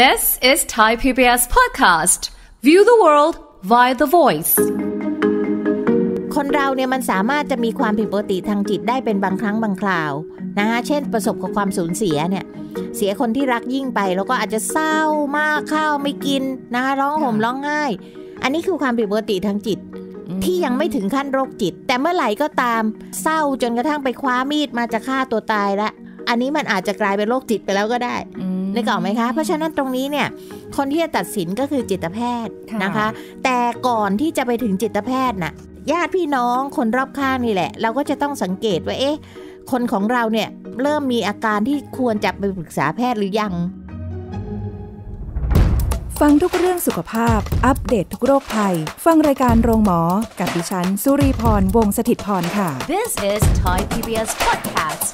This is Thai PBS podcast. View the world via the voice. คนเราเนี่ยมันสามารถจะมีความผิดปกติทางจิตได้เป็นบางครั้งบางคราวนะคะเช่นประสบกับความสูญเสียเนี่ย เสียคนที่รักยิ่งไป แล้วก็อาจจะเศร้ามากข้าวไม่กินนะคะร้องห่มร้องไห้อันนี้คือความผิดปกติทางจิต ที่ยังไม่ถึงขั้นโรคจิต แต่เมื่อไหร่ก็ตามเศร้าจนกระทั่งไปคว้ามีดมาจะฆ่าตัวตายละ อันนี้มันอาจจะกลายเป็นโรคจิตไปแล้วก็ได้นึกออกไหมคะ เพราะฉะนั้นตรงนี้เนี่ย คนที่จะตัดสินก็คือจิตแพทย์นะคะ แต่ก่อนที่จะไปถึงจิตแพทย์น่ะญาติพี่น้อง คนรอบข้างนี่แหละ เราก็จะต้องสังเกตว่า เอ๊ะ คนของเราเนี่ย เริ่มมีอาการที่ควรจะไปปรึกษาแพทย์หรือยัง ฟังทุกเรื่องสุขภาพ อัปเดตททุกโรคภัย ฟังรายการโรงหมอ กับดิฉัน สุรีพร วงศิตพรค่ะ This is Thai PBS Podcast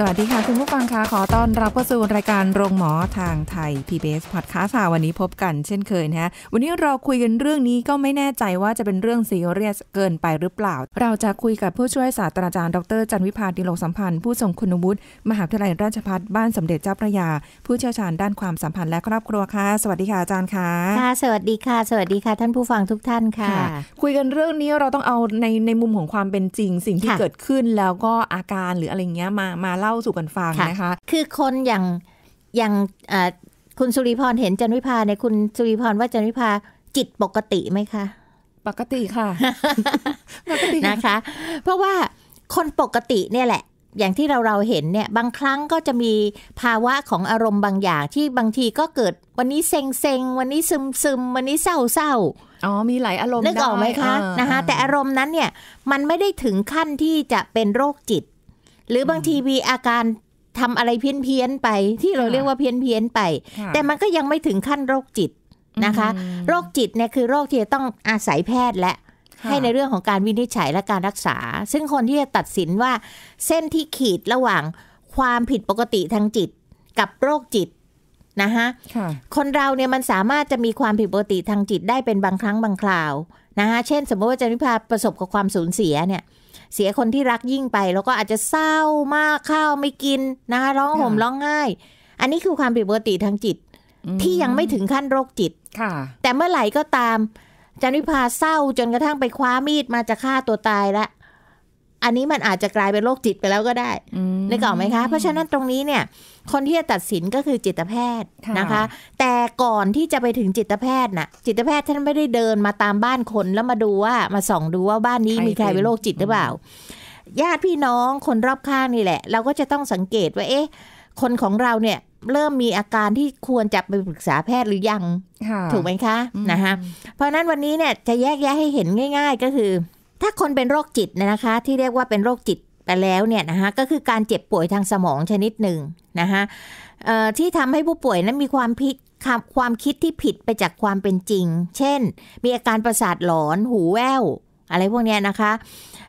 สวัสดีค่ะ คุณผู้ฟังคะขอต้อนรับเข้าสู่รายการโรงหมอทางไทย PBS Podcast ค่ะวันนี้พบกันเช่นเคยนะฮะ วันนี้เราคุยกันเรื่องนี้ก็ไม่แน่ใจว่าจะเป็นเรื่องซีเรียสเกินไปหรือเปล่า เราจะคุยกับผู้ช่วยศาสตราจารย์ดรจันวิพาดิโลสัมพันธ์ผู้ทรงคุณวุฒิมหาวิทยาลัยราชภัฏบ้านสมเด็จเจ้าพระยา ผู้เชี่ยวชาญด้านความสัมพันธ์และครอบครัวค่ะสวัสดีค่ะอาจารย์ค่ะค่ะสวัสดีค่ะสวัสดีค่ะ ท่านผู้ฟังทุกท่านค่ะ คุยกันเรื่องนี้เราต้องเอาในในมุมของความเป็นจริง สิ่งที่เกิดขึ้นแล้วก็อาการหรืออะไรเงี้ยมามาเล่าเล่าสู่กันฟังนะคะ คือคนอย่างอย่างคุณสุริพรเห็นจันวิพาในคุณสุริพรว่าจันวิพาจิตปกติไหมคะ ปกติค่ะ ปกติ นะคะ เพราะว่าคนปกติเนี่ยแหละ อย่างที่เราเราเห็นเนี่ยบางครั้งก็จะมีภาวะของอารมณ์บางอย่างที่บางทีก็เกิดวันนี้เซ็งเซ็งวันนี้ซึมซึมวันนี้เศร้าเศร้าอ๋อ มีหลายอารมณ์นึกออกไหมคะ นะคะแต่อารมณ์นั้นเนี่ยมันไม่ได้ถึงขั้นที่จะเป็นโรคจิตหรือบางทีมีอาการทำอะไรเพี้ยนเพี้ยนไปที่เราเรียกว่าเพี้ยนเพี้ยนไป แต่มันก็ยังไม่ถึงขั้นโรคจิตนะคะโรคจิตเนี่ยคือโรคที่ต้องอาศัยแพทย์และให้ในเรื่องของการวินิจฉัยและการรักษา ซึ่งคนที่จะตัดสินว่าเส้นที่ขีดระหว่างความผิดปกติทางจิต กับโรคจิต นะคะคนเราเนี่ยมันสามารถจะมีความผิดปกติทางจิตได้เป็นบางครั้งบางคราวนะคะเช่นสมมติว่าจันพิพาประสบกับความสูญเสียเนี่ยเสียคนที่รักยิ่งไปแล้วก็อาจจะเศร้ามากข้าวไม่กินนะคะร้องห่มร้องไห้อันนี้คือความผิดปกติทางจิตที่ยังไม่ถึงขั้นโรคจิตค่ะ แต่เมื่อไหร่ก็ตามจันวิภาเศร้าจนกระทั่งไปคว้ามีดมาจะฆ่าตัวตายละอันนี้มันอาจจะกลายเป็นโรคจิตไปแล้วก็ได้นึกออกไหมคะ เพราะฉะนั้นตรงนี้เนี่ย คนที่จะตัดสินก็คือจิตแพทย์นะคะ แต่ก่อนที่จะไปถึงจิตแพทย์น่ะ จิตแพทย์ท่านไม่ได้เดินมาตามบ้านคนแล้วมาดูว่า มาส่องดูว่าบ้านนี้มีใครเป็นโรคจิตหรือเปล่า ญาติพี่น้องคนรอบข้างนี่แหละ เราก็จะต้องสังเกตว่าเอ๊ะ คนของเราเนี่ยเริ่มมีอาการที่ควรจะไปปรึกษาแพทย์หรือยัง ถูกไหมคะ นะคะ เพราะนั้นวันนี้เนี่ยจะแยกแยะให้เห็นง่าย ๆ ก็คือถ้าคนเป็นโรคจิตนะคะที่เรียกว่าเป็นโรคจิตไปแล้วเนี่ยนะคะก็คือการเจ็บป่วยทางสมองชนิดหนึ่งนะคะที่ทำให้ผู้ป่วยนั้นมีความผิดความคิดที่ผิดไปจากความเป็นจริง เช่น มีอาการประสาทหลอน หูแว่วอะไรพวกนี้นะคะ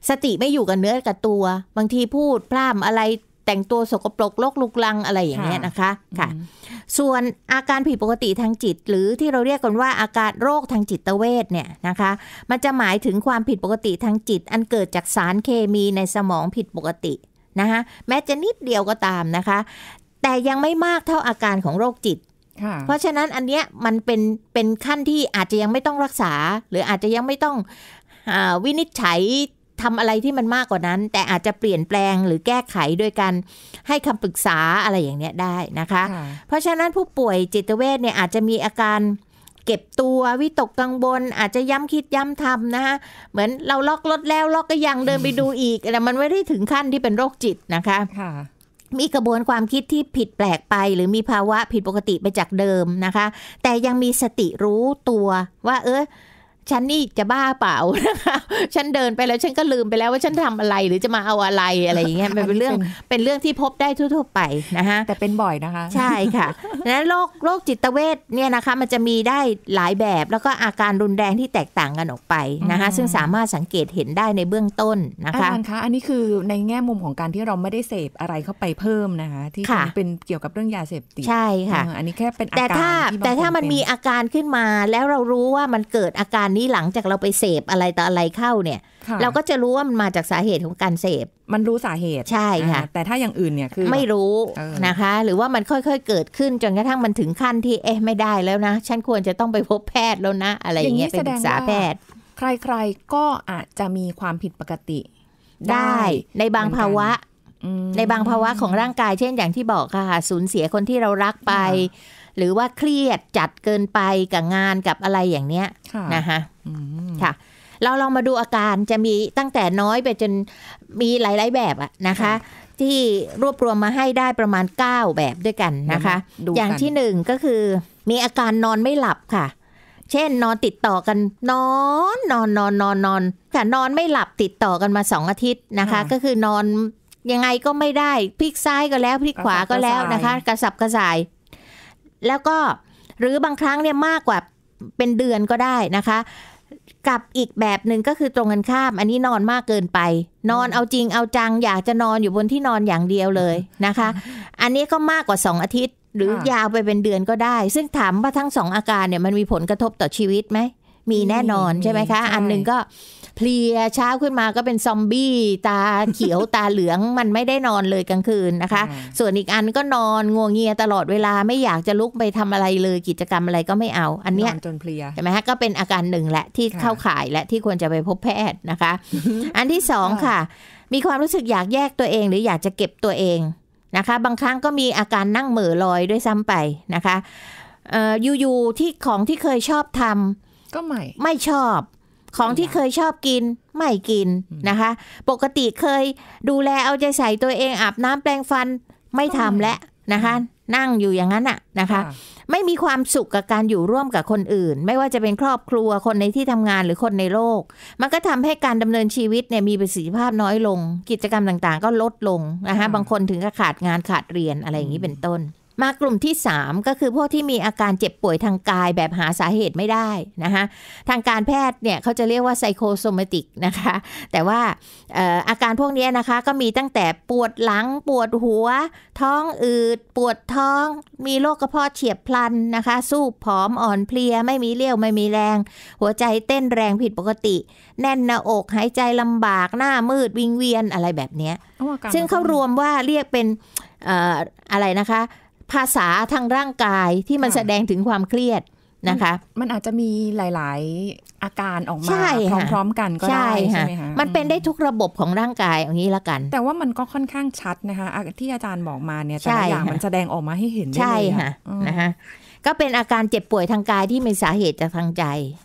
สติไม่อยู่กับเนื้อกับตัว บางทีพูดพร่ำอะไรแต่งตัวสกปรกโรคลุกลัง อะไรอย่างเงี้ยนะคะค่ะส่วนอาการผิดปกติทางจิต หรือที่เราเรียกกันว่าอาการโรคทางจิตเวชเนี่ยนะคะมันจะหมายถึงความผิดปกติทางจิต อันเกิดจากสารเคมีในสมองผิดปกตินะคะแม้จะนิดเดียวก็ตามนะคะ แต่ยังไม่มากเท่าอาการของโรคจิต เพราะฉะนั้นอันเนี้ยมันเป็นเป็นขั้นที่อาจจะยังไม่ต้องรักษาหรืออาจจะยังไม่ต้องวินิจฉัยทำอะไรที่มันมากกว่านั้น แต่อาจจะเปลี่ยนแปลงหรือแก้ไขโดยการให้คำปรึกษาอะไรอย่างเนี้ยได้นะคะ เพราะฉะนั้นผู้ป่วยจิตเวชเนี่ยอาจจะมีอาการ เก็บตัววิตกกังวลอาจจะย้ำคิดย้ำทำนะคะเหมือนเราล็อกรถแล้วล็อกก็ยังเดินไปดูอีกแต่มันไม่ได้ถึงขั้นที่เป็นโรคจิตนะคะค่ะมีกระบวนความคิดที่ผิดแปลกไป หรือมีภาวะผิดปกติไปจากเดิมนะคะ แต่ยังมีสติรู้ตัวว่าเออฉันนี่จะบ้าเปล่านะคะฉันเดินไปแล้วฉันก็ลืมไปแล้วว่าฉันทำอะไรหรือจะมาเอาอะไรอะไรอย่างเงี้ยมันเป็นเรื่อง เป็นเรื่องที่พบได้ทั่วๆไปนะคะ แต่เป็นบ่อยนะคะ ใช่ค่ะนั้นโรคโรคจิตเวชเนี่ยนะคะมันจะมีได้หลายแบบแล้วก็อาการรุนแรงที่แตกต่างกันออกไปนะคะซึ่งสามารถสังเกตเห็นได้ในเบื้องต้นนะคะอาจารย์คะอันนี้คือในแง่มุมของการที่เราไม่ได้เสพอะไรเข้าไปเพิ่มนะคะ ที่เป็นเกี่ยวกับเรื่องยาเสพติดใช่ค่ะ อันนี้แค่เป็นอาการแต่ถ้าแต่ถ้ามันมีอาการขึ้นมาแล้วเรารู้ว่ามันเกิดอาการนี้หลังจากเราไปเสพอะไรต่ออะไรเข้าเนี่ย เราก็จะรู้ว่ามันมาจากสาเหตุของการเสพ มันรู้สาเหตุใช่ค่ะแต่ถ้าอย่างอื่นเนี่ยคือไม่รู้นะคะ หรือว่ามันค่อยๆ เกิดขึ้น จนกระทั่งมันถึงขั้นที่ เอ๊ะไม่ได้แล้วนะ ฉันควรจะต้องไปพบแพทย์แล้วนะ อะไรอย่างเงี้ยไปปรึกษาแพทย์ใครๆก็อาจจะมีความผิดปกติได้ในบางภาวะในบางภาวะของร่างกายเช่นอย่างที่บอกค่ะ สูญเสียคนที่เรารักไป หรือว่าเครียดจัดเกินไปกับงานกับอะไรอย่างเนี้ย นะคะค่ะ เราลองมาดูอาการจะมีตั้งแต่น้อยไปจนมีหลาย ๆแบบอะนะคะ ที่รวบรวมมาให้ได้ประมาณ 9 แบบด้วยกันนะคะอย่างที่หนึ่งก็คือ มีอาการนอนไม่หลับค่ะ เช่นนอนติดต่อกัน นอนนอนนอนนอนนอนแต่นอนไม่หลับติดต่อกันมาสองอาทิตย์นะคะ ก็คือนอนยังไงก็ไม่ได้ พลิกซ้ายก็แล้ว พลิกขวาก็แล้วนะคะ กระสับกระส่าย แล้วก็หรือบางครั้งเนี่ยมากกว่าเป็นเดือนก็ได้นะคะ กับอีกแบบหนึ่งก็คือตรงกันข้ามอันนี้นอนมากเกินไป นอนเอาจริงเอาจังอยากจะนอนอยู่บนที่นอนอย่างเดียวเลยนะคะ อันนี้ก็มากกว่าสอาทิตย์ หรือยาวไปเป็นเดือนก็ได้ ซึ่งถามว่าทั้งสองอาการเนี่ยมันมีผลกระทบต่อชีวิตไหมมีแน่นอนใช่ไหมคะ อันหนึ่งก็เพลียเช้าขึ้นมาก็เป็นซอมบี้ตาเขียวตาเหลืองมันไม่ได้นอนเลยกลางคืนนะคะ ส่วนอีกอันก็นอนงัวงเงียตลอดเวลาไม่อยากจะลุกไปทำอะไรเลยกิจกรรมอะไรก็ไม่เอา อันเนี้ยจนเพลียใช่ไหมฮะก็เป็นอาการหนึ่งแหละที่เข้าข่ายและที่ควรจะไปพบแพทย์นะคะ อันที่สองค่ะ มีความรู้สึกอยากแยกตัวเองหรืออยากจะเก็บตัวเองนะคะ บางครั้งก็มีอาการนั่งเหม่อลอยด้วยซ้ำไปนะคะอยู่ๆที่ของที่เคยชอบทำก็ไม่ไม่ชอบของที่เคยชอบกินไม่กินนะคะปกติเคยดูแลเอาใจใส่ตัวเองอาบน้ำแปรงฟันไม่ทำและนะคะนั่งอยู่อย่างนั้นอะนะคะไม่มีความสุขกับการอยู่ร่วมกับคนอื่น ไม่ว่าจะเป็นครอบครัวคนในที่ทำงานหรือคนในโลก มันก็ทำให้การดำเนินชีวิตเนี่ยมีประสิทธิภาพน้อยลง กิจกรรมต่าง ๆ ก็ลดลงนะคะบางคนถึงกับขาดงานขาดเรียนอะไรอย่างนี้เป็นต้นมากลุ่มที่ 3 ก็คือพวกที่มีอาการเจ็บป่วยทางกายแบบหาสาเหตุไม่ได้นะคะทางการแพทย์เนี่ย เขาจะเรียกว่าไซโคโซมติกนะคะแต่ว่าอาการพวกนี้นะคะ ก็มีตั้งแต่ปวดหลังปวดหัว ท้องอืด ปวดท้อง มีโรคกระเพาะเฉียบพลันนะคะสู้ผอมอ่อนเพลีย ไม่มีเลี้ยวไม่มีแรง หัวใจเต้นแรงผิดปกติ แน่นหน้าอกหายใจลำบากหน้ามืดวิงเวียนอะไรแบบนี้ซึ่งเขารวมว่าเรียกเป็นอะไรนะคะภาษาทางร่างกายที่มันแสดงถึงความเครียดนะคะมันอาจจะมีหลายๆอาการออกมาพร้อม ๆ กันก็ได้ใช่ไหมคะมันเป็นได้ทุกระบบของร่างกายอย่างนี้ละกัน แต่ว่ามันก็ค่อนข้างชัดนะคะที่อาจารย์บอกมาเนี่ยแต่ละอย่างมันแสดงออกมาให้เห็นได้เลยค่ะนะคะก็เป็นอาการเจ็บป่วยทางกายที่มีสาเหตุจากทางใจ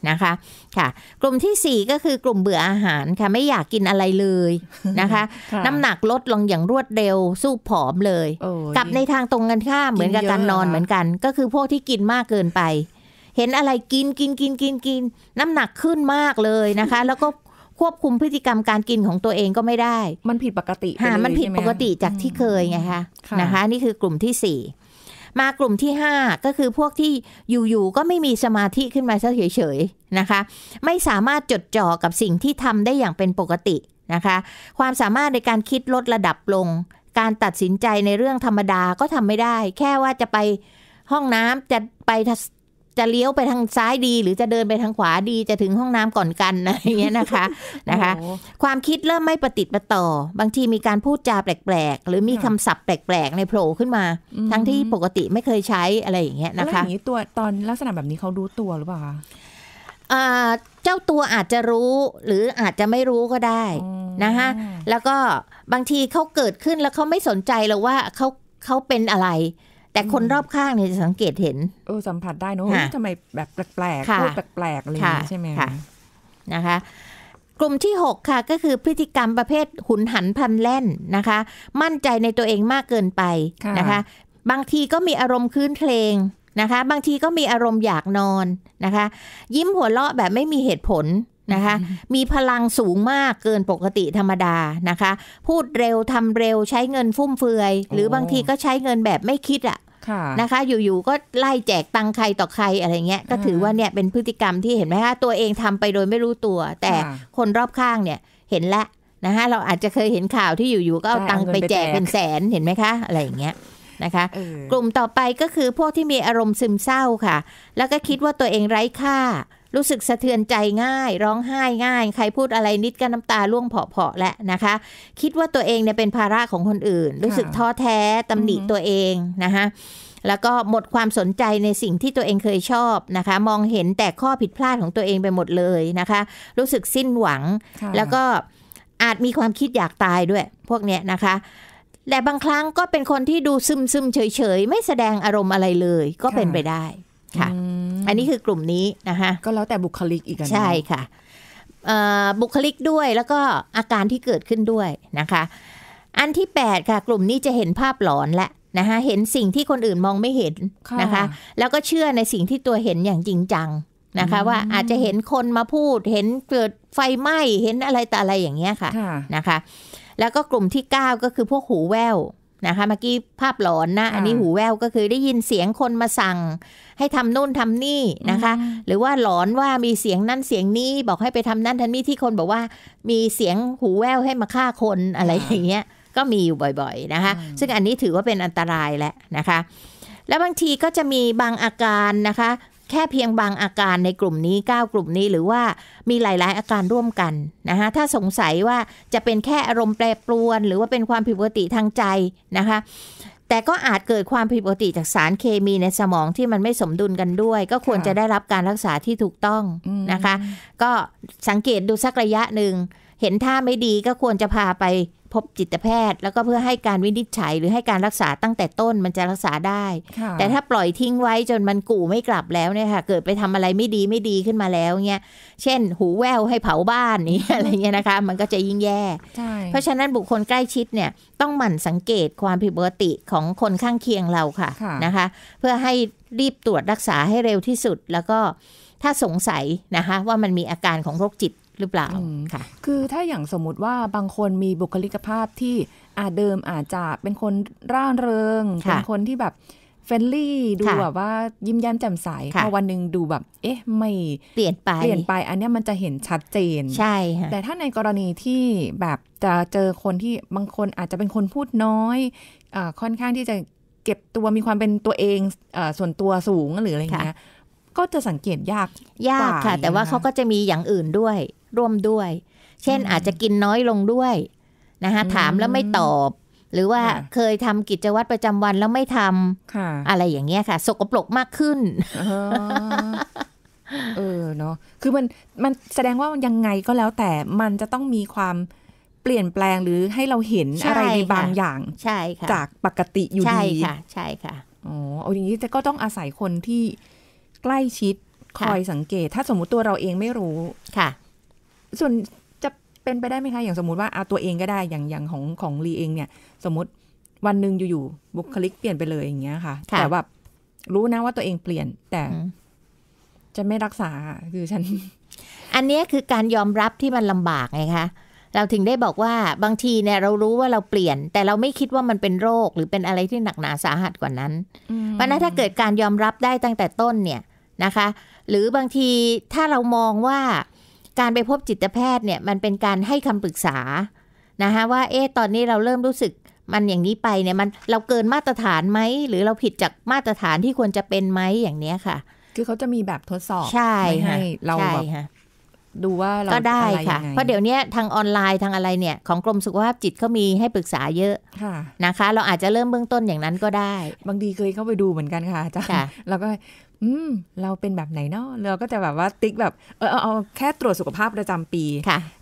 นะคะค่ะ กลุ่มที่4ก็คือกลุ่มเบื่ออาหารค่ะไม่อยากกินอะไรเลยนะคะ น้ำหนักลดลงอย่างรวดเร็วสู้ผอมเลยกับในทางตรงกันข้ามเหมือนกับการนอนเหมือนกัน ก็คือพวกที่กินมากเกินไปเห็นอะไรกินกินกินกินกินน้ำหนักขึ้นมากเลยนะคะ แล้วก็ควบคุมพฤติกรรมการกินของตัวเองก็ไม่ได้ มันผิดปกติค่ะมันผิดปกติจากที่เคยไงคะนะคะนี่คือกลุ่มที่สี่มากลุ่มที่ 5 ก็คือพวกที่อยู่ ๆ ก็ไม่มีสมาธิขึ้นมาเฉยๆนะคะ ไม่สามารถจดจ่อกับสิ่งที่ทำได้อย่างเป็นปกตินะคะ ความสามารถในการคิดลดระดับลง การตัดสินใจในเรื่องธรรมดาก็ทำไม่ได้ แค่ว่าจะไปห้องน้ำจะไปจะเลี้ยวไปทางซ้ายดี หรือจะเดินไปทางขวาดีจะถึงห้องน้ำก่อนกันอะไรเงี้ยนะคะนะคะ ความคิดเริ่มไม่ประติดประต่อ บางทีมีการพูดจาแปลกๆ หรือมีคำศัพท์แปลกๆ ในโผล่ขึ้นมา ทั้งที่ปกติไม่เคยใช้อะไรอย่างเงี้ยนะคะแล้วอย่างนี้ตัวตอนลักษณะแบบนี้เขารู้ตัวหรือเปล่าคะเจ้าตัวอาจจะรู้ หรืออาจจะไม่รู้ก็ได้นะคะแล้วก็บางทีเขาเกิดขึ้นแล้วเขาไม่สนใจหรอกว่าเขาเขาเป็นอะไรแต่คนรอบข้างเนี่ยจะสังเกตเห็นเออสัมผัสได้นะทำไมแบบแปลกๆพูดแปลกๆอะไรอย่างนี้ใช่ไหมนะคะ กลุ่มที่ 6 ค่ะ ก็คือพฤติกรรมประเภทหุนหันพันแล่นนะคะ มั่นใจในตัวเองมากเกินไปนะคะ บางทีก็มีอารมณ์คลื่นเพลงนะคะ บางทีก็มีอารมณ์อยากนอนนะคะ ยิ้มหัวเราะแบบไม่มีเหตุผลนะคะมีพลังสูงมากเกินปกติธรรมดานะคะ พูดเร็วทำเร็วใช้เงินฟุ่มเฟือย หรือบางทีก็ใช้เงินแบบไม่คิดอะนะคะอยู่ๆก็ไล่แจกตังใครต่อใครอะไรเงี้ยก็ถือว่าเนี่ยเป็นพฤติกรรมที่เห็นไหมคะตัวเองทำไปโดยไม่รู้ตัว แต่คนรอบข้างเนี่ย เห็นละนะคะเราอาจจะเคยเห็นข่าวที่อยู่ๆก็เอาตังไปแจกเป็นแสนเห็นไหมคะอะไรอย่างเงี้ยนะคะกลุ่มต่อไปก็คือพวกที่มีอารมณ์ซึมเศร้าค่ะ แล้วก็คิดว่าตัวเองไร้ค่ารู้สึกสะเทือนใจง่าย ร้องไห้ง่าย ใครพูดอะไรนิดก็น้ำตาล่วงเพาะๆแหละนะคะ คิดว่าตัวเองเนี่ยเป็นภาระของคนอื่น รู้สึกท้อแท้ ตำหนิตัวเองนะคะแล้วก็หมดความสนใจในสิ่งที่ตัวเองเคยชอบนะคะ มองเห็นแต่ข้อผิดพลาดของตัวเองไปหมดเลยนะคะ รู้สึกสิ้นหวังแล้วก็อาจมีความคิดอยากตายด้วย พวกเนี้ยนะคะแต่บางครั้งก็เป็นคนที่ดูซึมซึมเฉยเฉยไม่แสดงอารมณ์อะไรเลยก็เป็นไปได้ค่ะอันนี้คือกลุ่มนี้นะคะก็แล้วแต่บุคลิกอีกใช่ค่ะบุคลิกด้วยแล้วก็อาการที่เกิดขึ้นด้วยนะคะ อันที่8ค่ะ กลุ่มนี้จะเห็นภาพหลอนและนะคะเห็นสิ่งที่คนอื่นมองไม่เห็นนะคะ แล้วก็เชื่อในสิ่งที่ตัวเห็นอย่างจริงจังนะคะ ว่าอาจจะเห็นคนมาพูด เห็นเกิดไฟไหม้เห็นอะไรแต่อะไรอย่างเงี้ยค่ะนะคะ แล้วก็กลุ่มที่9ก็คือพวกหูแววนะคะ เมื่อกี้ภาพหลอนนะ อันนี้หูแววก็คือ ได้ยินเสียงคนมาสั่งให้ทำนู่นทำนี่นะคะ หรือว่าหลอนว่ามีเสียงนั่นเสียงนี้ บอกให้ไปทำนั่นทำนี่ที่คนบอกว่ามีเสียงหูแว่วให้มาฆ่าคนอะไรอย่างเงี้ยก็มีอยู่บ่อยๆนะคะ ซึ่งอันนี้ถือว่าเป็นอันตรายแหละนะคะ แล้วบางทีก็จะมีบางอาการนะคะ แค่เพียงบางอาการในกลุ่มนี้9กลุ่มนี้หรือว่ามีหลายๆ อาการร่วมกันนะคะถ้าสงสัยว่าจะเป็นแค่อารมณ์แปรปรวน หรือว่าเป็นความผิดปกติทางใจนะคะแต่ก็อาจเกิดความผิดปกติจากสารเคมีในสมองที่มันไม่สมดุลกันด้วย ก็ควรจะได้รับการรักษาที่ถูกต้องนะคะ ก็สังเกตดูสักระยะหนึ่ง เห็นท่าไม่ดีก็ควรจะพาไปพบจิตแพทย์แล้วก็เพื่อให้การวินิจฉัยหรือให้การรักษาตั้งแต่ต้นมันจะรักษาได้ แต่ถ้าปล่อยทิ้งไว้จนมันกู่ไม่กลับแล้วเนี่ยค่ะ เกิดไปทำอะไรไม่ดีไม่ดีขึ้นมาแล้วเนี่ยเช่น หูแววให้เผาบ้านนี่อะไรเงี้ยนะคะ มันก็จะยิ่งแย่เพราะฉะนั้นบุคคลใกล้ชิดเนี่ยต้องหมั่นสังเกตความผิดปกติของคนข้างเคียงเราค่ะะนะคะ เพื่อให้รีบตรวจรักษาให้เร็วที่สุด แล้วก็ถ้าสงสัยนะคะ ว่ามันมีอาการของโรคจิตหรือเปล่าค่ะคือถ้าอย่างสมมุติว่าบางคนมีบุคลิกภาพที่อาจเดิมอาจจะเป็นคนร่าเริงเป็นคนที่แบบเฟรนลี่ดูแบบว่ายิ้มแย้มแจ่มใสพอวันหนึ่งดูแบบเอ๊ะ ไม่เปลี่ยนไปเปลี่ยนไป อันนี้มันจะเห็นชัดเจน ใช่ค่ะแต่ถ้าในกรณีที่แบบจะเจอคนที่บางคนอาจจะเป็นคนพูดน้อยอค่อนข้างที่จะเก็บตัวมีความเป็นตัวเองอส่วนตัวสูงหรืออะไรเงี้ยก็จะสังเกตยากยากค่ะ แต่ว่าเขาก็จะมีอย่างอื่นด้วยร่วมด้วย เช่นอาจจะกินน้อยลงด้วย นะคะถามแล้วไม่ตอบ หรือว่าเคยทำกิจวัตรประจำวันแล้วไม่ทำอะไรอย่างเงี้ยค่ะ สกปรกมากขึ้น เออเนาะ คือมัน มันแสดงว่ายังไงก็แล้ว แต่มันจะต้องมีความเปลี่ยนแปลงหรือให้เราเห็นอะไรในบางอย่างใช่ค่ะจากปกติอยู่ดี ใช่ค่ะ ใช่ค่ะอ๋อเอาอย่างนี้แต่ก็ต้องอาศัยคนที่ใกล้ชิดคอยสังเกต ถ้าสมมุติตัวเราเองไม่รู้ ค่ะส่วนจะเป็นไปได้ไหมคะ อย่างสมมติว่าเอาตัวเองก็ได้ อย่างอย่างของของลีเองเนี่ย สมมติวันหนึ่งอยู่ๆบุคลิกเปลี่ยนไปเลยอย่างเงี้ยค่ะ แต่แบบรู้นะว่าตัวเองเปลี่ยนแต่ จะไม่รักษาคือฉัน อันนี้คือการยอมรับที่มันลำบากไงคะ เราถึงได้บอกว่าบางทีเนี่ยเรารู้ว่าเราเปลี่ยน แต่เราไม่คิดว่ามันเป็นโรคหรือเป็นอะไรที่หนักหนาสาหัสกว่านั้น เพราะนั้นถ้าเกิดการยอมรับได้ตั้งแต่ต้นเนี่ยนะคะ หรือบางทีถ้าเรามองว่าการไปพบจิตแพทย์เนี่ย มันเป็นการให้คำปรึกษานะคะว่าเอ๊ะตอนนี้เราเริ่มรู้สึกมันอย่างนี้ไปเนี่ยมันเราเกินมาตรฐานไหม หรือเราผิดจากมาตรฐานที่ควรจะเป็นไหมอย่างเนี้ยค่ะ คือเขาจะมีแบบทดสอบใช่ให้เราแบบดูว่าเราก็ได้ค่ะ เพราะเดี๋ยวนี้ทางออนไลน์ทางอะไรเนี่ย ของกรมสุขภาพจิตเขามีให้ปรึกษาเยอะะนะคะ เราอาจจะเริ่มเบื้องต้นอย่างนั้นก็ได้ บางทีเคยเข้าไปดูเหมือนกันค่ะอาจารย์เราก็อืมเราเป็นแบบไหนเนาะเราก็จะแบบว่าติ๊กแบบเออเอาแค่ตรวจสุขภาพประจำปี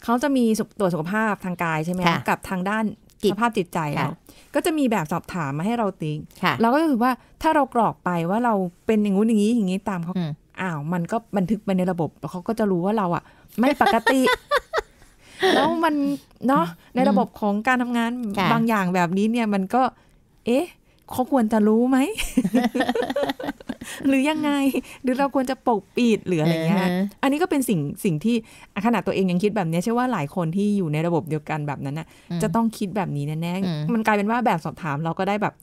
เขาจะมีตรวจสุขภาพทางกายใช่ไหมกับทางด้านสุขภาพจิตใจเราก็จะมีแบบสอบถามมาให้เราติ๊กเราก็รู้สึกว่าถ้าเรากรอกไปว่าเราเป็นอย่างงู้นอย่างนี้อย่างนี้ตามเขาอ้าวมันก็บันทึกไปในระบบ แล้วเขาก็จะรู้ว่าเราอ่ะไม่ปกติ แล้วมันเนาะในระบบของการทำงานบางอย่างแบบนี้เนี่ยมันก็ เอ๊ะเขาควรจะรู้ไหม หรือยังไง หรือเราควรจะปกปิดหรืออะไรเงี้ยอันนี้ก็เป็นสิ่งสิ่งที่ขนาดตัวเองยังคิดแบบนี้เชื่อว่าหลายคนที่อยู่ในระบบเดียวกันแบบนั้นน่ะจะต้องคิดแบบนี้แน่ๆมันกลายเป็นว่าแบบสอบถามเราก็ได้แบบ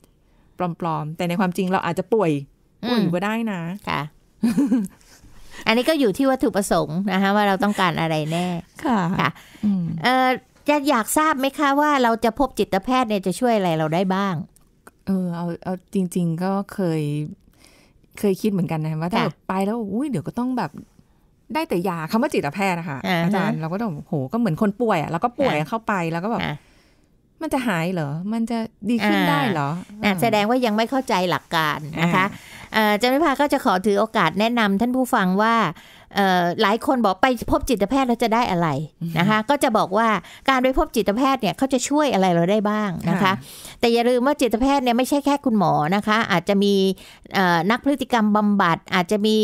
ปลอมๆแต่ในความจริงเราอาจจะป่วยป่วยก็ได้นะ ค่ะอันนี้ก็อยู่ที่วัตถุประสงค์นะคะว่าเราต้องการอะไรแน่ ค่ะค่อจะอยากทราบไหมคะว่าเราจะพบจิตแพทย์เนี่ยจะช่วยอะไร เราได้บ้าง เออเอาเอาจริง ๆ ก็เคย เคยคิดเหมือนกันนะ ว่าถ้าไปแล้วอุ้ยเดี๋ยวก็ต้องแบบ ได้แต่ยาคำว่าจิตแพทย์นะคะอาจารย์เราก็ต้องโหก็เหมือนคนป่วยอ่ะเราก็ป่วยเข้าไปแล้วก็แบบมันจะหายเหรอ มันจะดีขึ้นได้เหรอแสดงว่ายังไม่เข้าใจหลักการนะคะอาจารย์วิภาก็จะขอถือโอกาสแนะนำ ท่านผู้ฟังว่า หลายคนบอกไปพบจิตแพทย์แล้วจะได้อะไรนะคะก็จะบอกว่าการไปพบจิตแพทย์เนี่ยเขาจะช่วยอะไรเราได้บ้างนะคะ แต่อย่าลืมว่าจิตแพทย์เนี่ยไม่ใช่แค่คุณหมอนะคะ อาจจะมีนักพฤติกรรมบำบัดอาจจะมี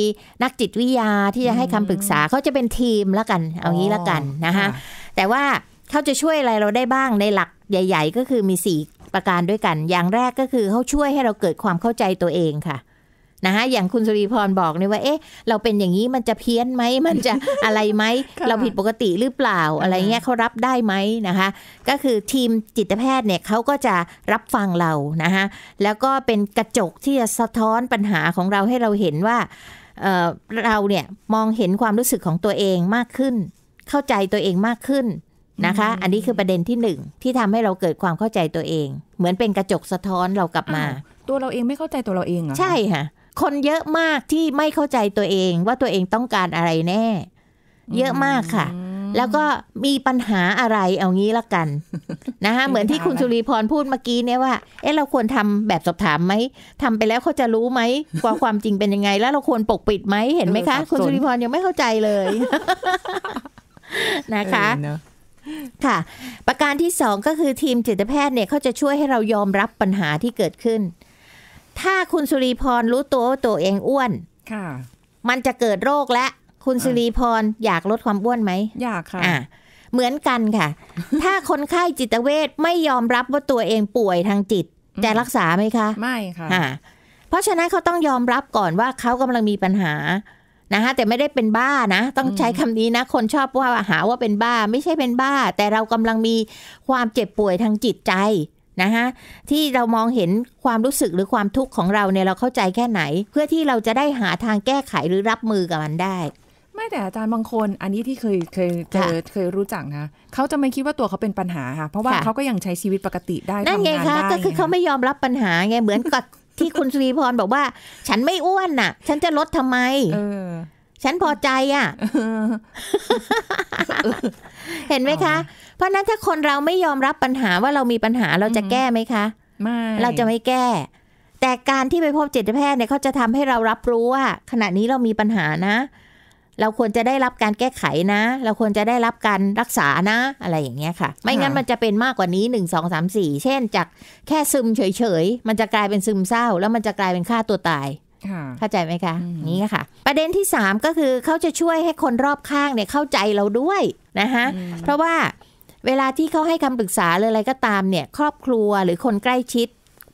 นักจิตวิทยาที่จะให้คำปรึกษาเขาจะเป็นทีมแล้วกันเอางี้แล้วกันนะคะแต่ว่าเขาจะช่วยอะไรเราได้บ้างในหลักใหญ่ ๆ ก็คือมีส่ประการด้วยกันอย่างแรกก็คือเขาช่วยให้เราเกิดความเข้าใจตัวเองค่ะนะคะอย่างคุณสุรีพรบอกเนี่ยว่าเอ๊ะเราเป็นอย่างนี้มันจะเพี้ยนไหมมันจะอะไรไหมเราผิดปกติหรือเปล่าอะไรเงี้ยเขารับได้ไหมนะคะก็คือทีมจิตแพทย์เนี่ยเขาก็จะรับฟังเรานะคะแล้วก็เป็นกระจกที่จะสะท้อนปัญหาของเราให้เราเห็นว่า เราเนี่ยมองเห็นความรู้สึกของตัวเองมากขึ้น เข้าใจตัวเองมากขึ้นนะคะ อันนี้คือประเด็นที่หนึ่งที่ทำให้เราเกิดความเข้าใจตัวเอง เหมือนเป็นกระจกสะท้อนเรากลับมา ตัวเราเองไม่เข้าใจตัวเราเองเหรอใช่ค่ะคนเยอะมากที่ไม่เข้าใจตัวเองว่าตัวเองต้องการอะไรแน่ เยอะมากค่ะ แล้วก็มีปัญหาอะไรเอางี้ละกันนะคะเหมือนที่คุณสุรีพรพูดเมื่อกี้เนี่ยว่า เอ๊ะเราควรทำแบบสอบถามไหมทำไปแล้วเขาจะรู้ไหมว่าความจริงเป็นยังไง แล้วเราควรปกปิดไหมเห็นไหมคะคุณสุรีพรยังไม่เข้าใจเลย นะคะ ค่ะ ประการที่สองก็คือทีมจิตแพทย์เนี่ยเขาจะช่วยให้เรายอมรับปัญหาที่เกิดขึ้นถ้าคุณสุรีพรรู้ตัวว่าตัวเองอ้วนค่ะ มันจะเกิดโรคและ คุณสุรีพรอยากลดความอ้วนไหมอยากค่ะะเหมือนกันค่ะ ถ้าคนไข้จิตเวชไม่ยอมรับว่าตัวเองป่วยทางจิตจะรักษาไหมคะ ไม่ค่ะะเพราะฉะนั้นเขาต้องยอมรับก่อนว่าเขากำลังมีปัญหา นะคะแต่ไม่ได้เป็นบ้านะ ต้องใช้คำนี้นะ คนชอบว่าหาว่าเป็นบ้า ไม่ใช่เป็นบ้า แต่เรากำลังมีความเจ็บป่วยทางจิตใจนะคะที่เรามองเห็นความรู้สึกหรือความทุกข์ของเราเนี่ย เราเข้าใจแค่ไหน เพื่อที่เราจะได้หาทางแก้ไขหรือรับมือกับมันได้ ไม่แต่อาจารย์บางคนอันนี้ที่เคยเคยเจอเคยรู้จักนะ เขาจะไม่คิดว่าตัวเขาเป็นปัญหาค่ะเพราะว่าเขาก็ยังใช้ชีวิตปกติได้นั่นไงคะก็คือเขาไม่ยอมรับปัญหาไงเหมือนกับที่คุณสุรีพรบอกว่า ฉันไม่อ้วนน่ะ ฉันจะลดทำไมฉันพอใจอ่ะเห็นไหมคะเพราะนั้นถ้าคนเราไม่ยอมรับปัญหาว่าเรามีปัญหาเราจะแก้ไหมคะไม่เราจะไม่แก้ แต่การที่ไปพบจิตแพทย์เนี่ยเขาจะทำให้เรารับรู้ว่าขณะนี้เรามีปัญหานะ เราควรจะได้รับการแก้ไขนะ เราควรจะได้รับการรักษานะ อะไรอย่างเงี้ยค่ะ ไม่งั้นมันจะเป็นมากกว่านี้หนึ่งสองสามสี่เช่นจากแค่ซึมเฉยๆมันจะกลายเป็นซึมเศร้า แล้วมันจะกลายเป็นฆ่าตัวตายเข้าใจไหมคะนี่ค่ะ ประเด็นที่ 3 ก็คือเขาจะช่วยให้คนรอบข้างเนี่ย เข้าใจเราด้วยนะคะเพราะว่าเวลาที่เขาให้คำปรึกษาหรืออะไรก็ตามเนี่ยครอบครัวหรือคนใกล้ชิด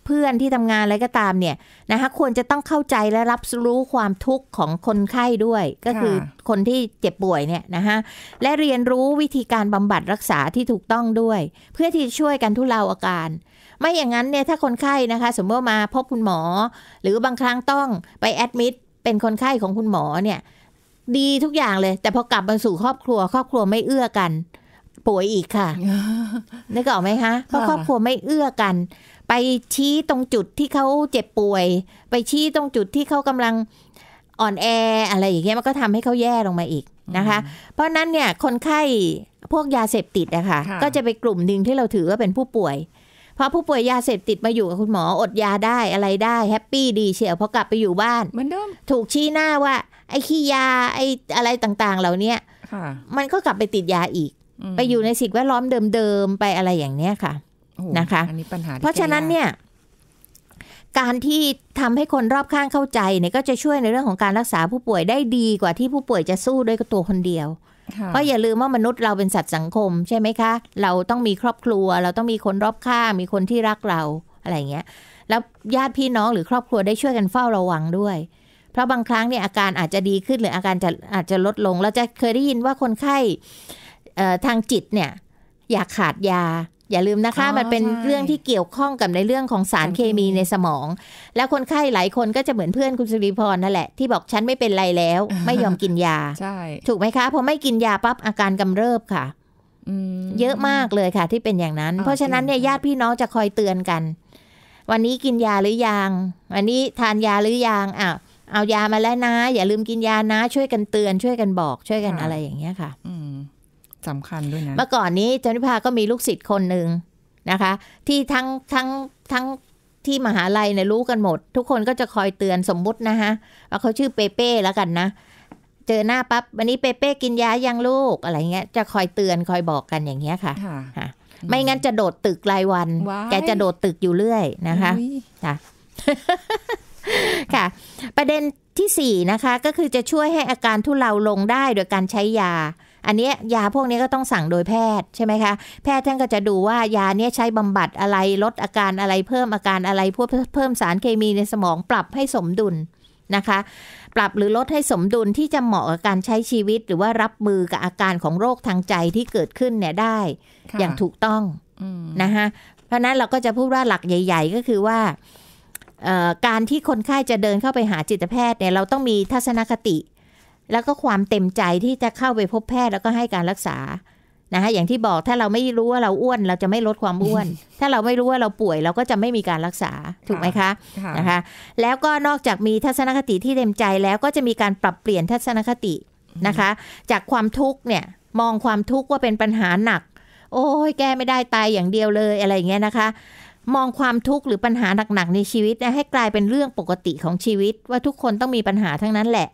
เพื่อนที่ทำงานอะไรก็ตามเนี่ยนะคะควรจะต้องเข้าใจ และรับรู้ความทุกข์ของคนไข้ด้วย ก็คือคนที่เจ็บป่วยเนี่ยนะคะและเรียนรู้วิธีการบำบัดรักษาที่ถูกต้องด้วย เพื่อที่จะช่วยกันทุเลาอาการ ไม่อย่างนั้นเนี่ยถ้าคนไข้นะคะสมมติมาพบคุณหมอ หรือบางครั้งต้องไปแอดมิดเป็นคนไข้ของคุณหมอเนี่ยดีทุกอย่างเลย แต่พอกลับมาสู่ครอบครัว ครอบครัวไม่เอื้อกันป่วยอีกค่ะนึกออกไหมคะเพราะครอบครัวไม่เอื้อกัน ไปชี้ตรงจุดที่เขาเจ็บป่วย ไปชี้ตรงจุดที่เขากำลังอ่อนแออะไรอย่างเงี้ย มันก็ทำให้เขาแย่ลงมาอีกนะคะ เพราะนั้นเนี่ยคนไข้พวกยาเสพติดอะค่ะก็จะไปกลุ่มหนึ่งที่เราถือว่าเป็นผู้ป่วยพอผู้ป่วยยาเสพติดมาอยู่กับคุณหมออดยาได้อะไรได้แฮปปี้ดีเชียวพอกลับไปอยู่บ้านมนเดิมถูกชี้หน้าว่า ไอ้ขี้ยาไอ้อะไรต่างๆ เหล่านี้มันก็กลับไปติดยาอีกไปอยู่ในสิ่งแวดล้อมเดิมๆ ไปอะไรอย่างเนี้ยค่ะนะคะนนเพราะฉะนั้นเนี่ย การที่ทำให้คนรอบข้างเข้าใจเนี่ยก็จะช่วยในเรื่องของการรักษาผู้ป่วยได้ดีกว่าที่ผู้ป่วยจะสู้ด้วยตัวคนเดียว เพราะอย่าลืมว่ามนุษย์เราเป็นสัตว์สังคม ใช่ไหมคะ เราต้องมีครอบครัวเราต้องมีคนรอบข้างมีคนที่รักเราอะไรเงี้ย แล้วญาติพี่น้องหรือครอบครัวได้ช่วยกันเฝ้าระวังด้วย เพราะบางครั้งเนี่ยอาการอาจจะดีขึ้นหรืออาการจะอาจจะลดลงเราจะเคยได้ยินว่าคนไข้ทางจิตเนี่ย อย่าขาดยา อย่าลืมนะคะ มันเป็นเรื่องที่เกี่ยวข้องกับในเรื่องของสารเคมีในสมอง แล้วคนไข้หลายคนก็จะเหมือนเพื่อนคุณสุริพรนั่นแหละที่บอกฉันไม่เป็นไรแล้ว ไม่ยอมกินยาใช่ถูกไหมคะพอไม่กินยาปั๊บอาการกำเริบค่ะเยอะมากเลยค่ะที่เป็นอย่างนั้น เพราะฉะนั้นเนี่ยญาติพี่น้องจะคอยเตือนกัน วันนี้กินยาหรือยังวันนี้ทานยาหรือยังอ้าวเอายามาแล้วนะ อย่าลืมกินยานะ ช่วยกันเตือน ช่วยกันบอก ช่วยกันอะไรอย่างเงี้ยค่ะอืสำคัญด้วยนะ เมื่อก่อนนี้จันทิพาก็มีลูกศิษย์คนหนึ่งนะคะ ที่ทั้งทั้งทั้งที่มหาลัยเนี่ยรู้กันหมด ทุกคนก็จะคอยเตือนสมมุตินะคะว่าเขาชื่อเปเป้แล้วกันนะ เจอหน้าปับ๊บวันนี้เปเป้กินยายังลูกอะไรเงี้ยจะคอยเตือนคอยบอกกันอย่างเงี้ยค่ะค่ะไม่งั้นจะโดดตึกรายวันแกจะโดดตึกอยู่เรื่อยนะคะค่ะค่ะประเด็นที่สี่นะคะ ก็คือจะช่วยให้อาการทุเลาลงได้โดยการใช้ยาอันนี้ยาพวกนี้ก็ต้องสั่งโดยแพทย์ใช่ไหมคะ แพทย์ท่านก็จะดูว่ายาเนี้ยใช้บำบัดอะไรลดอาการอะไรเพิ่มอาการอะไรพวกเพิ่มสารเคมีในสมองปรับให้สมดุลนะคะ ปรับหรือลดให้สมดุลที่จะเหมาะกับการใช้ชีวิตหรือว่ารับมือกับอาการของโรคทางใจที่เกิดขึ้นเนี่ยได้ อย่างถูกต้องนะคะเพราะนั้นเราก็จะพูดว่าหลักใหญ่ ๆ ก็คือว่าการที่คนไข้จะเดินเข้าไปหาจิตแพทย์เนี่ยเราต้องมีทัศนคติแล้วก็ความเต็มใจที่จะเข้าไปพบแพทย์ แล้วก็ให้การรักษา นะคะอย่างที่บอก ถ้าเราไม่รู้ว่าเราอ้วนเราจะไม่ลดความอ้วน ถ้าเราไม่รู้ว่าเราป่วยเราก็จะไม่มีการรักษา ถูกไหมคะนะคะ แล้วก็นอกจากมีทัศนคติที่เต็มใจแล้วก็จะมีการปรับเปลี่ยนทัศนคตินะคะ จากความทุกข์เนี่ย มองความทุกข์ ว่าเป็นปัญหาหนัก โอ้ยแก้ไม่ได้ตายอย่างเดียวเลย อะไรอย่างเงี้ยนะคะ มองความทุกข์หรือปัญหาหนักๆในชีวิตให้กลายเป็นเรื่องปกติของชีวิต ว่าทุกคนต้องมีปัญหาทั้งนั้นแหละ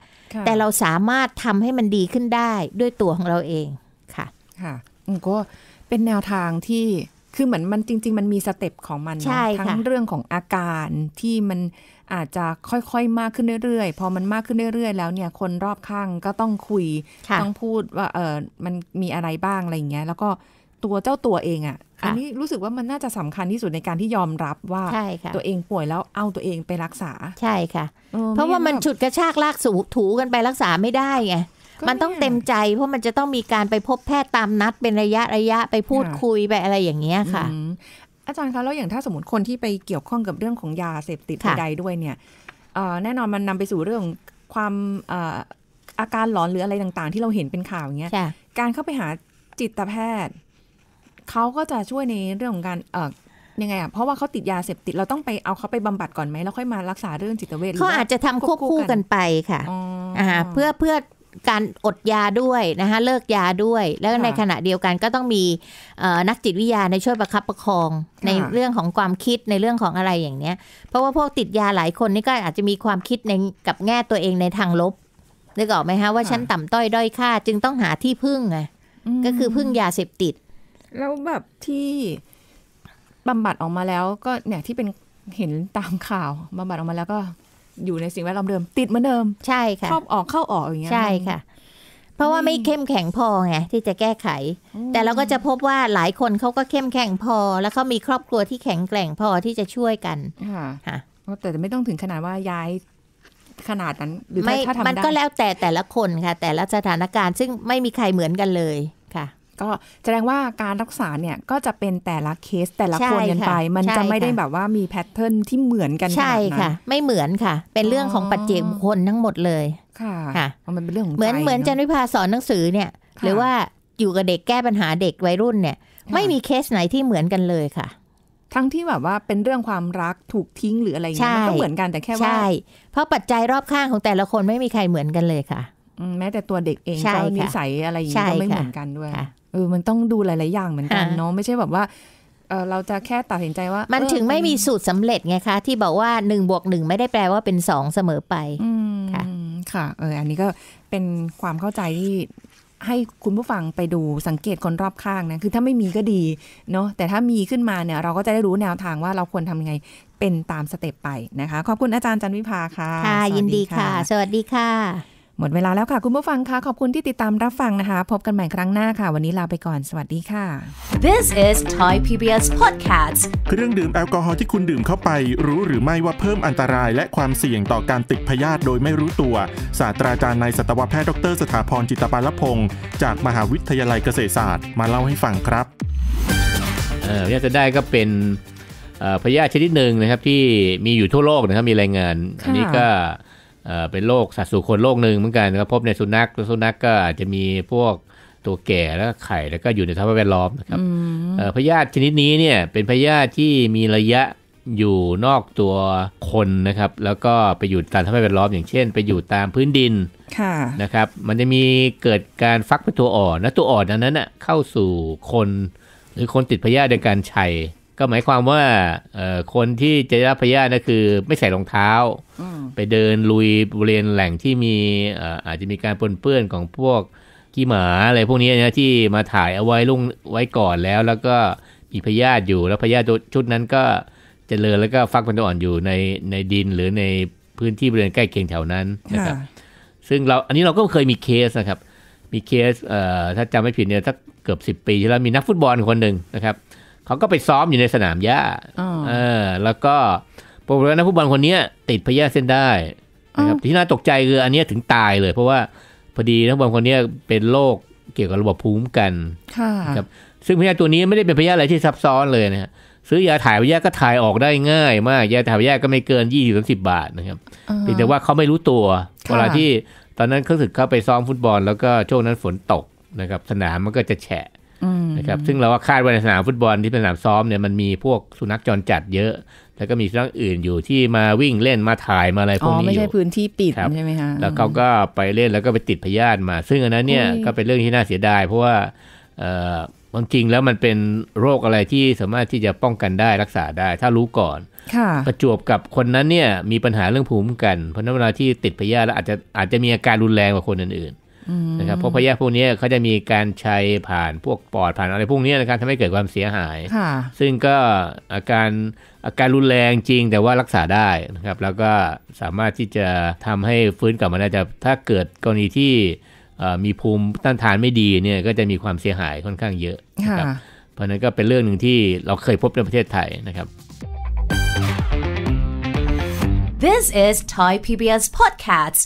แต่เราสามารถทำให้มันดีขึ้นได้ด้วยตัวของเราเองค่ะค่ะ ก็เป็นแนวทางที่คือเหมือนมันจริง ๆ มันมีสเต็ปของมันทั้งเรื่องของอาการที่มันอาจจะค่อยๆมากขึ้นเรื่อยๆพอมันมากขึ้นเรื่อยๆแล้วเนี่ยคนรอบข้างก็ต้องคุย ต้องพูดว่าเออมันมีอะไรบ้างอะไรอย่างเงี้ย แล้วก็ตัวเจ้าตัวเองอะ่ะอันนี้รู้สึกว่ามันน่าจะสำคัญที่สุดในการที่ยอมรับว่าตัวเองป่วยแล้วเอาตัวเองไปรักษาใช่ค่ะเพราะว่ามันฉุดกระชากลากสูบถูกันไปรักษาไม่ได้ไงมันต้องเต็มใจเพราะมันจะต้องมีการไปพบแพทย์ตามนัดเป็นระยะระยะไปพูดคุยไปอะไรอย่างเงี้ยค่ะอาจารย์คะแล้วอย่างถ้าสมมติคนที่ไปเกี่ยวข้องกับเรื่องของยาเสพติดใดด้วยเนี่ยแน่นอนมันนำไปสู่เรื่องความอาการหลอนหรืออะไรต่างๆ ที่เราเห็นเป็นข่าวอย่างเงี้ยการเข้าไปหาจิตแพทย์เขาก็จะช่วยในเรื่องของการเออยังไงอ่ะ เพราะว่าเขาติดยาเสพติด เราต้องไปเอาเขาไปบำบัดก่อนไหมแล้วค่อยมารักษาเรื่องจิตเวชเขาอาจจะทำควบคู่กันไปค่ะอ่าเพื่อเพื่อการอดยาด้วยนะคะเลิกยาด้วย แล้วในขณะเดียวกันก็ต้องมีนักจิตวิทยาในช่วยประคับประคองในเรื่องของความคิดในเรื่องของอะไรอย่างเนี้ยเพราะว่าพวกติดยาหลายคนนี่ก็อาจจะมีความคิดในกับแง่ตัวเองในทางลบนึกออกไหมคะว่าฉันต่ำต้อยด้อยค่า จึงต้องหาที่พึ่งไง ก็คือพึ่งยาเสพติดแล้วแบบ ที่บำบัดออกมาแล้วก็เนี่ยที่เป็นเห็นตามข่าวบำบัดออกมาแล้วก็อยู่ในสิ่งแวดล้อมเดิม ติดเหมือนเดิมใช่ค่ะชอบออกเข้าออกอย่างเงี้ยใช่ค่ะ เพราะว่าไม่เข้มแข็งพอไงที่จะแก้ไข แต่เราก็จะพบว่าหลายคนเขาก็เข้มแข็งพอแล้วเขามีครอบครัวที่แข็งแกร่งพอที่จะช่วยกันค่ะแต่ไม่ต้องถึงขนาดว่าย้ายขนาดนั้น หรือไม่มันก็แล้วแต่แต่ละคนค่ะ แต่ละสถานการณ์ซึ่งไม่มีใครเหมือนกันเลยก็แสดงว่าการรักษาเนี่ยก็จะเป็นแต่ละเคสแต่ละคนกันไป มันจะไม่ได้แบบว่ามีแพทเทิร์นที่เหมือนกันใช่ค่ะไม่เหมือนค่ะ เป็นเรื่องของปัจเจกบุคคลทั้งหมดเลยค่ะค่ะมันเป็นเรื่องเหมือนเหมือนจันวิภาสอนหนังสือเนี่ย หรือว่าอยู่กับเด็กแก้ปัญหาเด็กวัยรุ่นเนี่ย ไม่มีเคสไหนที่เหมือนกันเลยค่ะ ทั้งที่แบบว่าเป็นเรื่องความรักถูกทิ้งหรืออะไรเงี้ยมันก็เหมือนกันแต่แค่ว่าใช่เพราะปัจจัยรอบข้างของแต่ละคนไม่มีใครเหมือนกันเลยค่ะแม้แต่ตัวเด็กเองก็นิสัยอะไรอย่างนี้ก็ไม่เหมือนกันด้วยเออ มันต้องดูหลายๆอย่างเหมือนกันเนาะไม่ใช่แบบว่า เราจะแค่ตัดสินใจว่า มันถึงไม่มีสูตรสำเร็จไงคะ ที่บอกว่า1นบวกหไม่ได้แปลว่าเป็น 2 เสมอไปค่ะค่ะเอออันนี้ก็เป็นความเข้าใจที่ ให้คุณผู้ฟังไปดูสังเกตคนรอบข้างนะ คือถ้าไม่มีก็ดีเนาะแต่ถ้ามีขึ้นมาเนี่ย เราก็จะได้รู้แนวทางว่าเราควรทำยังไงเป็นตามสเต็ปไปนะคะ ขอบคุณอาจารย์จันวิภาค่ะ ค่ะยินดีค่ะ สวัสดีค่ะหมดเวลาแล้วค่ะ คุณผู้ฟังคะขอบคุณที่ติดตามรับฟังนะคะ พบกันใหม่ครั้งหน้าค่ะ วันนี้ลาไปก่อนสวัสดีค่ะ This is Thai PBS Podcast เครื่องดื่มแอลกอฮอล์ที่คุณดื่มเข้าไป รู้หรือไม่ว่าเพิ่มอันตราย และความเสี่ยงต่อการติดพยาธิโดยไม่รู้ตัวศาสตราจารย์นายสัตวแพทย์ดร สถาพรจิตปาลพงศ์จาก มหาวิทยาลัยเกษตรศาสตร์มาเล่าให้ฟังครับเออจะได้ก็เป็นพยาธิชนิดหนึ่งนะครับ ที่มีอยู่ทั่วโลกนะครับ มีรายงานอันนี้ก็เป็นโรคสัตว์สู่คนโรคหนึ่งเหมือนกันก็พบในสุนัขสุนัขกก็อาจจะมีพวกตัวแก่แล้วไข่แล้วก็อยู่ในสภาพแวดล้อมนะครับพยาธิชนิดนี้เนี่ยเป็นพยาธิที่มีระยะอยู่นอกตัวคนนะครับ แล้วก็ไปอยู่ตามสภาพแวดล้อมอย่างเช่น ไปอยู่ตามพื้นดินนะครับ มันจะมีเกิดการฟักเป็นตัวอ่อนและตัวอ่อนนั้นน่ะเข้าสู่คน หรือคนติดพยาธิโดยการชัยก็หมายความว่าคนที่จะรับพยาธินคือไม่ใส่รองเท้าไปเดินลุยบริเวณแหล่งที่มีอาจจะมีการปนเปื้อนของพวกขี้หมาอะไรพวกนี้นะที่มาถ่ายเอาไว้ลุ่งไว้ก่อนแล้วแล้วก็มีพยาธิอยู่แล้วพยาธิชุดนั้นก็จเจริญแล้วก็ฟักเป็นตัวอ่อนอยู่ในในดินหรือในพื้นที่บริเวณใกล้เคียงแถว นั้นนะครับซึ่งเราอันนี้เราก็เคยมีเคสนะครับ มีเคสถ้าจำไม่ผิดเนี่ยสักเกือบ10ปีที่แล้วมีนักฟุตบอลคนหนึ่งนะครับเขาก็ไปซ้อมอยู่ในสนามหญ้าเออแล้วก็ปรากฏว่านักฟุตบอลคนนี้ติดพยาธิเส้นได้นะครับ ที่น่าตกใจคืออันนี้ถึงตายเลย เพราะว่าพอดีนักฟุตบอลคนนี้เป็นโรคเกี่ยวกับระบบภูมิคกันครับ ซึ่งพยาตัวนี้ไม่ได้เป็นพยาอะไรที่ซับซ้อนเลยนะฮะซื้อยาถ่ายพยาก็ถ่ายออกได้ง่ายมาก ยาถ่ายพยาก็ไม่เกินยี่สิบถึงสิบาทนะครับเพียงแต่ว่าเขาไม่รู้ตัว เวลาที่ตอนนั้นเขาสึกเข้าไปซ้อมฟุตบอลแล้วก็ช่วงนั้นฝนตกนะครับสนามมันก็จะแฉะนะครับซึ่งเราก็คาดว่าในสนามฟุตบอลที่เป็นสนามซ้อมเนี่ยมันมีพวกสุนัขจรจัดเยอะ แล้วก็มีสุนัขอื่นอยู่ที่มาวิ่งเล่นมาถ่ายมาอะไรพวกนี้อยู่ไม่ใช่พื้นที่ปิดใช่ไหมคะแล้วเขาก็ไปเล่นแล้วก็ไปติดพยาธิมา ซึ่งอันนั้นเนี่ยก็เป็นเรื่องที่น่าเสียดายเพราะว่าบางจริงแล้วมันเป็นโรคอะไรที่สามารถที่จะป้องกันได้รักษาได้ถ้ารู้ก่อนประจวบกับคนนั้นเนี่ยมีปัญหาเรื่องภูมิคุ้มกันเพราะนั้นเวลาที่ติดพยาธิแล้วอาจจะอาจจะมีอาการรุนแรงกว่าคนอื่นนะครับเพราะพยาธิพวกนี้เขาจะมีการใช้ผ่านพวกปอดผ่านอะไรพวกนี้นะครับทำให้เกิดความเสียหาย ซึ่งก็อาการอาการรุนแรงจริงแต่ว่ารักษาได้นะครับแล้วก็สามารถที่จะทำให้ฟื้นกลับมาได้แต่ถ้าเกิดกรณีที่มีภูมิต้านทานไม่ดีเนี่ยก็จะมีความเสียหายค่อนข้างเยอะนะครับเพราะนั้นก็เป็นเรื่องหนึ่งที่เราเคยพบในประเทศไทยนะครับ This is Thai PBS podcast